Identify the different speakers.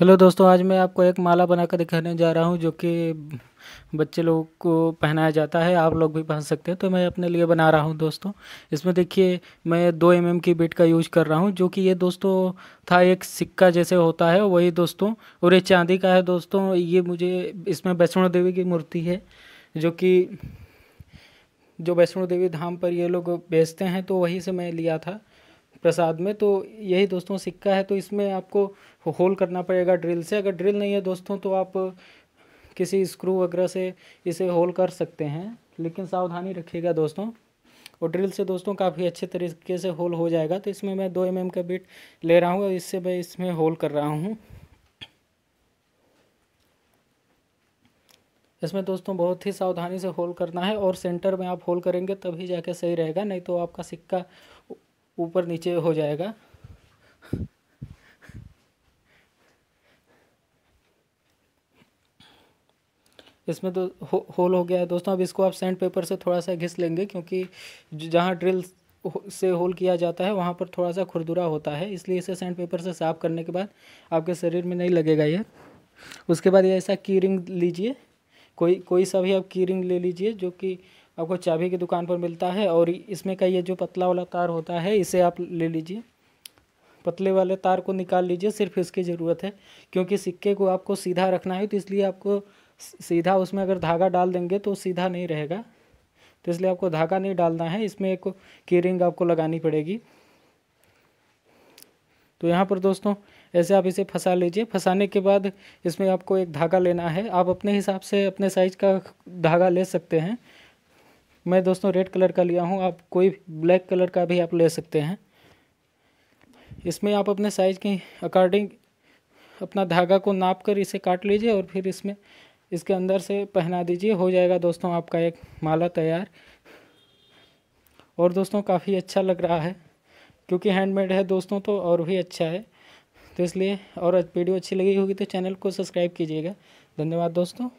Speaker 1: hello दोस्तों आज मैं आपको एक माला बनाकर दिखाने जा रहा हूँ जो कि बच्चे लोगों को पहनाया जाता है आप लोग भी पहन सकते हैं तो मैं अपने लिए बना रहा हूँ दोस्तों इसमें देखिए मैं दो एम mm की बिट का यूज़ कर रहा हूँ जो कि ये दोस्तों था एक सिक्का जैसे होता है वही दोस्तों और ये चांदी का है दोस्तों ये मुझे इसमें वैष्णो देवी की मूर्ति है जो कि जो वैष्णो देवी धाम पर ये लोग बेचते हैं तो वहीं से मैं लिया था प्रसाद में तो यही दोस्तों सिक्का है तो इसमें आपको होल करना पड़ेगा ड्रिल से अगर ड्रिल नहीं है दोस्तों तो आप किसी स्क्रू वगैरह से इसे होल कर सकते हैं लेकिन सावधानी रखिएगा दोस्तों और ड्रिल से दोस्तों काफ़ी अच्छे तरीके से होल हो जाएगा तो इसमें मैं दो एम mm का बिट ले रहा हूँ और इससे मैं इसमें होल कर रहा हूँ इसमें दोस्तों बहुत ही सावधानी से होल करना है और सेंटर में आप होल करेंगे तभी जाके सही रहेगा नहीं तो आपका सिक्का ऊपर नीचे हो जाएगा इसमें तो हो, होल हो गया है दोस्तों अब इसको आप सैंड पेपर से थोड़ा सा घिस लेंगे क्योंकि जहाँ ड्रिल से होल किया जाता है वहाँ पर थोड़ा सा खुरदुरा होता है इसलिए इसे सैंड पेपर से साफ करने के बाद आपके शरीर में नहीं लगेगा ये उसके बाद ये ऐसा की रिंग लीजिए कोई कोई सा भी आप की रिंग ले लीजिए जो कि आपको चाबी की दुकान पर मिलता है और इसमें का ये जो पतला वाला तार होता है इसे आप ले लीजिए पतले वाले तार को निकाल लीजिए सिर्फ इसकी ज़रूरत है क्योंकि सिक्के को आपको सीधा रखना है तो इसलिए आपको सीधा उसमें अगर धागा डाल देंगे तो सीधा नहीं रहेगा तो इसलिए आपको धागा नहीं डालना है इसमें एक की रिंग आपको लगानी पड़ेगी तो यहाँ पर दोस्तों ऐसे आप इसे फंसा लीजिए फंसाने के बाद इसमें आपको एक धागा लेना है आप अपने हिसाब से अपने साइज का धागा ले सकते हैं मैं दोस्तों रेड कलर का लिया हूँ आप कोई ब्लैक कलर का भी आप ले सकते हैं इसमें आप अपने साइज़ के अकॉर्डिंग अपना धागा को नाप कर इसे काट लीजिए और फिर इसमें इसके अंदर से पहना दीजिए हो जाएगा दोस्तों आपका एक माला तैयार और दोस्तों काफ़ी अच्छा लग रहा है क्योंकि हैंडमेड है दोस्तों तो और भी अच्छा है तो इसलिए और वीडियो अच्छी लगी होगी तो चैनल को सब्सक्राइब कीजिएगा धन्यवाद दोस्तों